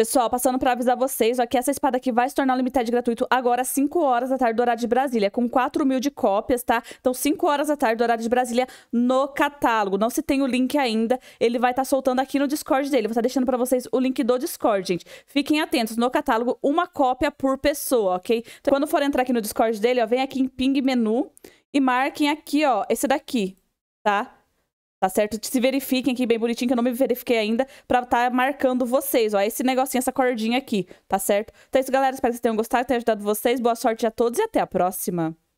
Pessoal, passando para avisar vocês, ó, que essa espada aqui vai se tornar um limited gratuito agora às 5 horas da tarde do horário de Brasília, com 4 mil de cópias, tá? Então 5 horas da tarde do horário de Brasília no catálogo. Não se tem o link ainda, ele vai estar tá soltando aqui no Discord dele. Vou estar tá deixando para vocês o link do Discord, gente. Fiquem atentos, no catálogo, uma cópia por pessoa, ok? Então, quando for entrar aqui no Discord dele, ó, vem aqui em ping menu e marquem aqui, ó, esse daqui, Tá? Tá certo? Se verifiquem aqui bem bonitinho, que eu não me verifiquei ainda, pra estar tá marcando vocês, ó. Esse negocinho, essa cordinha aqui, tá certo? Então é isso, galera. Espero que vocês tenham gostado, tenha ajudado vocês. Boa sorte a todos e até a próxima.